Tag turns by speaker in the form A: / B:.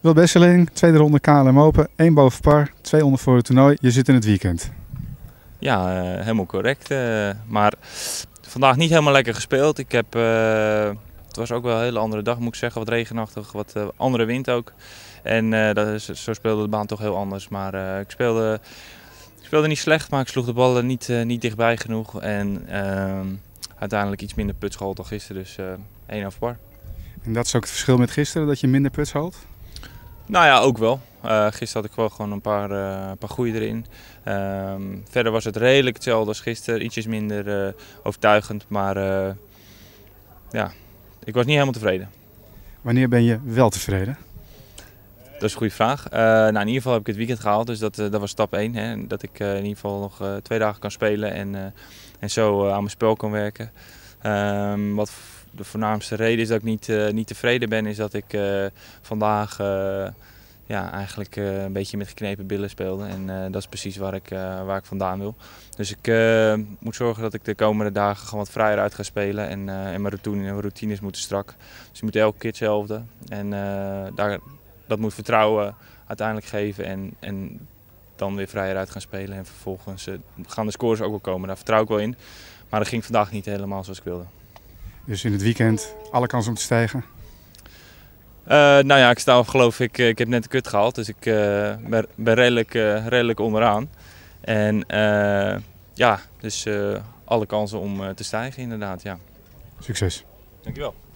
A: Wil Besseling, tweede ronde KLM Open, één boven par, twee onder voor het toernooi. Je zit in het weekend.
B: Ja, eh, helemaal correct. Eh, maar vandaag niet helemaal lekker gespeeld. Ik heb, eh, het was ook wel een hele andere dag moet ik zeggen. Wat regenachtig, wat andere wind ook. En dat zo speelde de baan toch heel anders. Maar ik, speelde, ik speelde niet slecht, maar ik sloeg de ballen niet, niet dichtbij genoeg. En ehm, uiteindelijk iets minder puts gehaald dan gisteren. Dus één over par.
A: En dat is ook het verschil met gisteren, dat je minder puts haalt?
B: Nou ja, ook wel. Uh, gisteren had ik wel gewoon een paar, uh, paar goede erin. Ehm, verder was het redelijk hetzelfde als gisteren. Ietsjes minder eh, overtuigend, maar ja, ik was niet helemaal tevreden.
A: Wanneer ben je wel tevreden?
B: Dat is een goede vraag. nou, in ieder geval heb ik het weekend gehaald, dus dat, dat was stap 1. Hè, dat ik in ieder geval nog twee dagen kan spelen en, en zo aan mijn spel kan werken. Ehm, wat de voornaamste reden is dat ik niet, eh, niet tevreden ben, is dat ik eh, vandaag eh, ja, eigenlijk een beetje met geknepen billen speelde. En dat is precies waar ik, waar ik vandaan wil. Dus ik moet zorgen dat ik de komende dagen gewoon wat vrijer uit ga spelen. En, mijn, routine, routines moeten strak. Dus je moet elke keer hetzelfde. En daar, dat moet vertrouwen uiteindelijk geven. En, en dan weer vrijer uit gaan spelen. En vervolgens gaan de scores ook wel komen. Daar vertrouw ik wel in. Maar dat ging vandaag niet helemaal zoals ik wilde.
A: Dus in het weekend alle kans om te stijgen?
B: Eh, nou ja, ik sta geloof ik, eh, ik heb net de kut gehaald, dus ik eh, ben, redelijk, redelijk onderaan. En ja, dus alle kansen om te stijgen inderdaad, ja.
A: Succes. Dankjewel.